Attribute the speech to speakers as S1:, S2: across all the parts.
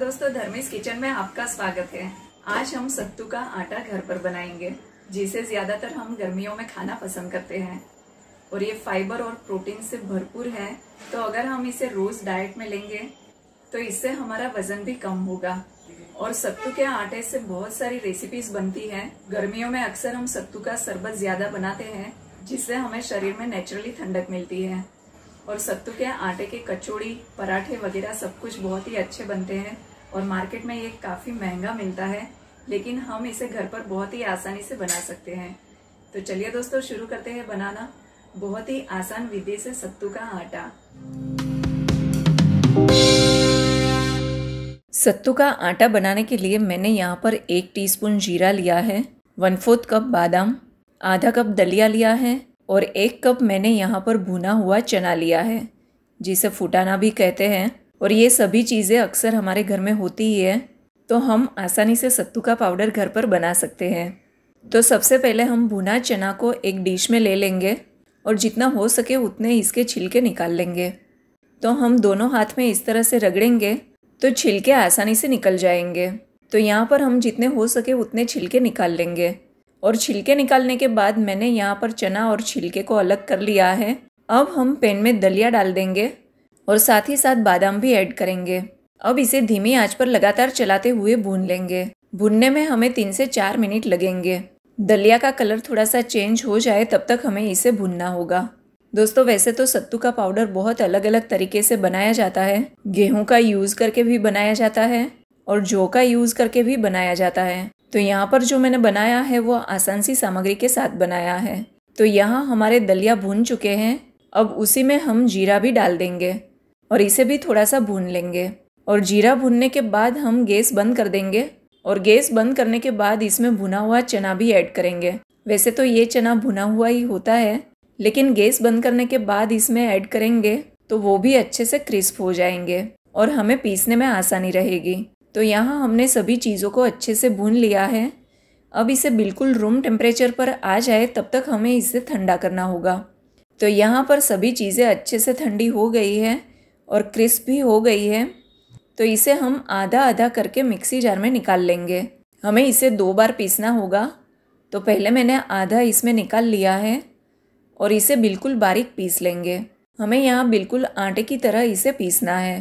S1: दोस्तों धर्मेश किचन में आपका स्वागत है आज हम सत्तू का आटा घर पर बनाएंगे जिसे ज्यादातर हम गर्मियों में खाना पसंद करते हैं और ये फाइबर और प्रोटीन से भरपूर है तो अगर हम इसे रोज डाइट में लेंगे तो इससे हमारा वजन भी कम होगा और सत्तू के आटे से बहुत सारी रेसिपीज बनती है गर्मियों में अक्सर हम सत्तू का शरबत ज्यादा बनाते हैं जिससे हमें शरीर में नेचुरली ठंडक मिलती है और सत्तू के आटे के कचौड़ी पराठे वगैरह सब कुछ बहुत ही अच्छे बनते हैं और मार्केट में ये काफ़ी महंगा मिलता है लेकिन हम इसे घर पर बहुत ही आसानी से बना सकते हैं तो चलिए दोस्तों शुरू करते हैं बनाना बहुत ही आसान विधि से सत्तू का आटा सत्तू का आटा बनाने के लिए मैंने यहाँ पर एक टीस्पून जीरा लिया है वन फोर्थ कप बादाम आधा कप दलिया लिया है और एक कप मैंने यहाँ पर भुना हुआ चना लिया है जिसे फुटाना भी कहते हैं और ये सभी चीज़ें अक्सर हमारे घर में होती ही है तो हम आसानी से सत्तू का पाउडर घर पर बना सकते हैं तो सबसे पहले हम भुना चना को एक डिश में ले लेंगे और जितना हो सके उतने इसके छिलके निकाल लेंगे तो हम दोनों हाथ में इस तरह से रगड़ेंगे तो छिलके आसानी से निकल जाएंगे तो यहाँ पर हम जितने हो सके उतने छिलके निकाल लेंगे और छिलके निकालने के बाद मैंने यहाँ पर चना और छिलके को अलग कर लिया है अब हम पैन में दलिया डाल देंगे और साथ ही साथ बादाम भी ऐड करेंगे अब इसे धीमी आंच पर लगातार चलाते हुए भून लेंगे भूनने में हमें तीन से चार मिनट लगेंगे दलिया का कलर थोड़ा सा चेंज हो जाए तब तक हमें इसे भूनना होगा दोस्तों वैसे तो सत्तू का पाउडर बहुत अलग अलग तरीके से बनाया जाता है गेहूं का यूज़ करके भी बनाया जाता है और जौ का यूज़ करके भी बनाया जाता है तो यहाँ पर जो मैंने बनाया है वो आसान सी सामग्री के साथ बनाया है तो यहाँ हमारे दलिया भून चुके हैं अब उसी में हम जीरा भी डाल देंगे और इसे भी थोड़ा सा भून लेंगे और जीरा भूनने के बाद हम गैस बंद कर देंगे और गैस बंद करने के बाद इसमें भुना हुआ चना भी ऐड करेंगे वैसे तो ये चना भुना हुआ ही होता है लेकिन गैस बंद करने के बाद इसमें ऐड करेंगे तो वो भी अच्छे से क्रिस्प हो जाएंगे और हमें पीसने में आसानी रहेगी तो यहाँ हमने सभी चीज़ों को अच्छे से भून लिया है अब इसे बिल्कुल रूम टेम्परेचर पर आ जाए तब तक हमें इसे ठंडा करना होगा तो यहाँ पर सभी चीज़ें अच्छे से ठंडी हो गई है और क्रिस्प भी हो गई है तो इसे हम आधा आधा करके मिक्सी जार में निकाल लेंगे हमें इसे दो बार पीसना होगा तो पहले मैंने आधा इसमें निकाल लिया है और इसे बिल्कुल बारीक पीस लेंगे हमें यहाँ बिल्कुल आटे की तरह इसे पीसना है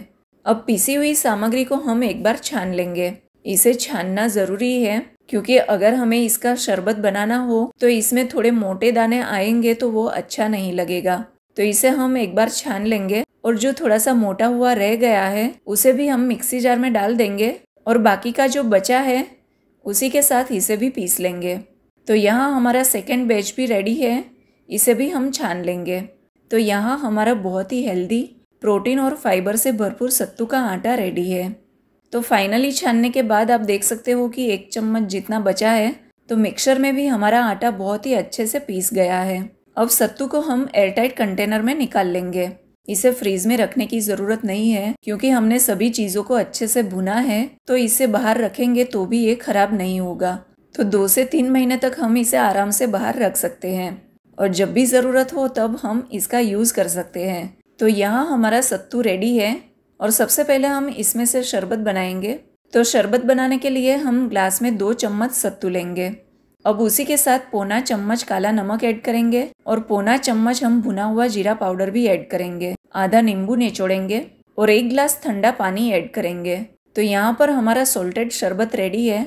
S1: अब पीसी हुई सामग्री को हम एक बार छान लेंगे इसे छानना ज़रूरी है क्योंकि अगर हमें इसका शरबत बनाना हो तो इसमें थोड़े मोटे दाने आएंगे तो वो अच्छा नहीं लगेगा तो इसे हम एक बार छान लेंगे और जो थोड़ा सा मोटा हुआ रह गया है उसे भी हम मिक्सी जार में डाल देंगे और बाकी का जो बचा है उसी के साथ इसे भी पीस लेंगे तो यहाँ हमारा सेकेंड बैच भी रेडी है इसे भी हम छान लेंगे तो यहाँ हमारा बहुत ही हेल्दी प्रोटीन और फाइबर से भरपूर सत्तू का आटा रेडी है तो फाइनली छानने के बाद आप देख सकते हो कि एक चम्मच जितना बचा है तो मिक्सर में भी हमारा आटा बहुत ही अच्छे से पीस गया है अब सत्तू को हम एयरटाइट कंटेनर में निकाल लेंगे इसे फ्रीज में रखने की ज़रूरत नहीं है क्योंकि हमने सभी चीज़ों को अच्छे से भुना है तो इसे बाहर रखेंगे तो भी ये खराब नहीं होगा तो दो से तीन महीने तक हम इसे आराम से बाहर रख सकते हैं और जब भी ज़रूरत हो तब हम इसका यूज़ कर सकते हैं तो यहाँ हमारा सत्तू रेडी है और सबसे पहले हम इसमें से शरबत बनाएंगे तो शरबत बनाने के लिए हम ग्लास में दो चम्मच सत्तू लेंगे अब उसी के साथ पौना चम्मच काला नमक ऐड करेंगे और पौना चम्मच हम भुना हुआ जीरा पाउडर भी ऐड करेंगे आधा नींबू निचोड़ेंगे और एक ग्लास ठंडा पानी ऐड करेंगे तो यहाँ पर हमारा सोल्टेड शरबत रेडी है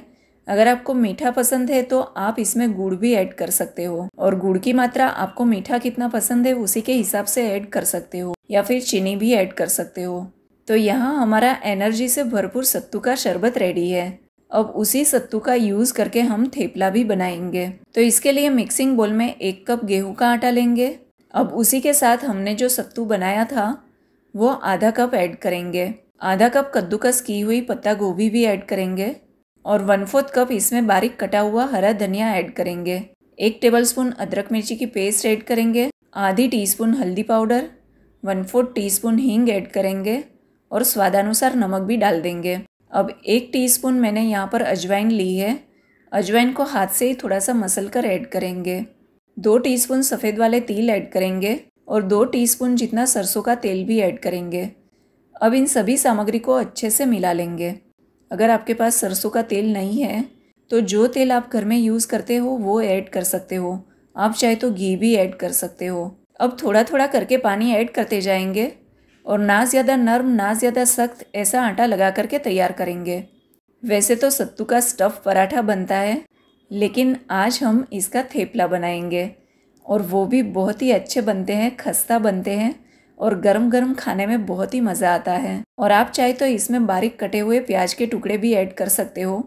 S1: अगर आपको मीठा पसंद है तो आप इसमें गुड़ भी ऐड कर सकते हो और गुड़ की मात्रा आपको मीठा कितना पसंद है उसी के हिसाब से ऐड कर सकते हो या फिर चीनी भी ऐड कर सकते हो तो यहाँ हमारा एनर्जी से भरपूर सत्तू का शरबत रेडी है अब उसी सत्तू का यूज़ करके हम थेपला भी बनाएंगे तो इसके लिए मिक्सिंग बोल में एक कप गेहूं का आटा लेंगे अब उसी के साथ हमने जो सत्तू बनाया था वो आधा कप ऐड करेंगे आधा कप कद्दूकस की हुई पत्ता गोभी भी ऐड करेंगे और वन फोर्थ कप इसमें बारीक कटा हुआ हरा धनिया ऐड करेंगे एक टेबलस्पून अदरक मिर्ची की पेस्ट ऐड करेंगे आधी टीस्पून हल्दी पाउडर वन फोर्थ टीस्पून हींग ऐड करेंगे और स्वादानुसार नमक भी डाल देंगे अब एक टीस्पून मैंने यहाँ पर अजवाइन ली है अजवाइन को हाथ से ही थोड़ा सा मसल कर ऐड करेंगे दो टीस्पून सफ़ेद वाले तिल ऐड करेंगे और दो टीस्पून जितना सरसों का तेल भी ऐड करेंगे अब इन सभी सामग्री को अच्छे से मिला लेंगे अगर आपके पास सरसों का तेल नहीं है तो जो तेल आप घर में यूज़ करते हो वो ऐड कर सकते हो आप चाहे तो घी भी ऐड कर सकते हो अब थोड़ा थोड़ा करके पानी ऐड करते जाएंगे और ना ज़्यादा नर्म ना ज़्यादा सख्त ऐसा आटा लगा करके तैयार करेंगे वैसे तो सत्तू का स्टफ़ पराठा बनता है लेकिन आज हम इसका थेपला बनाएंगे और वो भी बहुत ही अच्छे बनते हैं खस्ता बनते हैं और गरम गरम खाने में बहुत ही मज़ा आता है और आप चाहे तो इसमें बारीक कटे हुए प्याज के टुकड़े भी ऐड कर सकते हो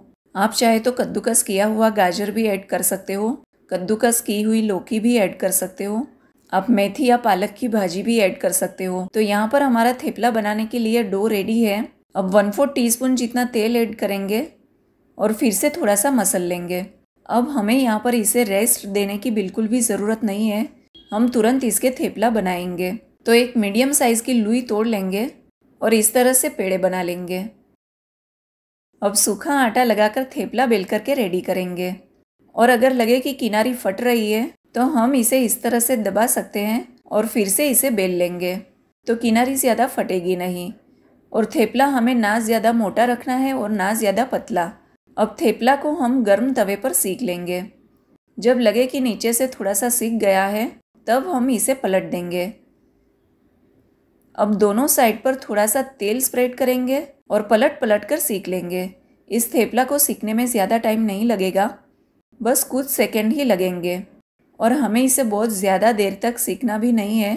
S1: आप चाहे तो कद्दूकस किया हुआ गाजर भी ऐड कर सकते हो कद्दूकस की हुई लौकी भी ऐड कर सकते हो आप मेथी या पालक की भाजी भी ऐड कर सकते हो तो यहाँ पर हमारा थेपला बनाने के लिए डो रेडी है अब वन फोर्थ टी जितना तेल ऐड करेंगे और फिर से थोड़ा सा मसल लेंगे अब हमें यहाँ पर इसे रेस्ट देने की बिल्कुल भी ज़रूरत नहीं है हम तुरंत इसके थेपला बनाएंगे तो एक मीडियम साइज़ की लुई तोड़ लेंगे और इस तरह से पेड़े बना लेंगे अब सूखा आटा लगाकर थेपला बेल करके रेडी करेंगे और अगर लगे कि किनारी फट रही है तो हम इसे इस तरह से दबा सकते हैं और फिर से इसे बेल लेंगे तो किनारी ज़्यादा फटेगी नहीं और थेपला हमें ना ज़्यादा मोटा रखना है और ना ज़्यादा पतला अब थेपला को हम गर्म तवे पर सीख लेंगे जब लगे कि नीचे से थोड़ा सा सीख गया है तब हम इसे पलट देंगे अब दोनों साइड पर थोड़ा सा तेल स्प्रेड करेंगे और पलट पलट कर सीख लेंगे इस थेपला को सीखने में ज़्यादा टाइम नहीं लगेगा बस कुछ सेकेंड ही लगेंगे और हमें इसे बहुत ज़्यादा देर तक सीखना भी नहीं है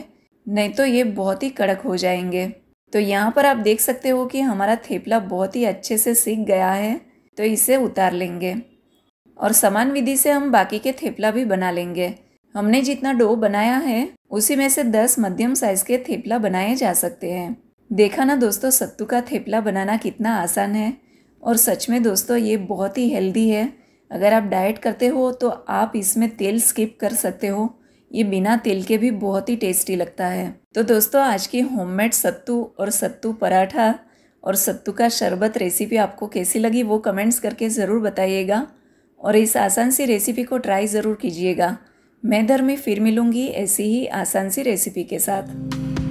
S1: नहीं तो ये बहुत ही कड़क हो जाएंगे तो यहाँ पर आप देख सकते हो कि हमारा थेपला बहुत ही अच्छे से सीख गया है तो इसे उतार लेंगे और समान विधि से हम बाकी के थेपला भी बना लेंगे हमने जितना डो बनाया है उसी में से दस मध्यम साइज के थेपला बनाए जा सकते हैं देखा ना दोस्तों सत्तू का थेपला बनाना कितना आसान है और सच में दोस्तों ये बहुत ही हेल्दी है अगर आप डाइट करते हो तो आप इसमें तेल स्किप कर सकते हो ये बिना तेल के भी बहुत ही टेस्टी लगता है तो दोस्तों आज की होममेड सत्तू और सत्तू पराठा और सत्तू का शरबत रेसिपी आपको कैसी लगी वो कमेंट्स करके ज़रूर बताइएगा और इस आसान सी रेसिपी को ट्राई ज़रूर कीजिएगा मैं धर्मी फिर मिलूँगी ऐसी ही आसान सी रेसिपी के साथ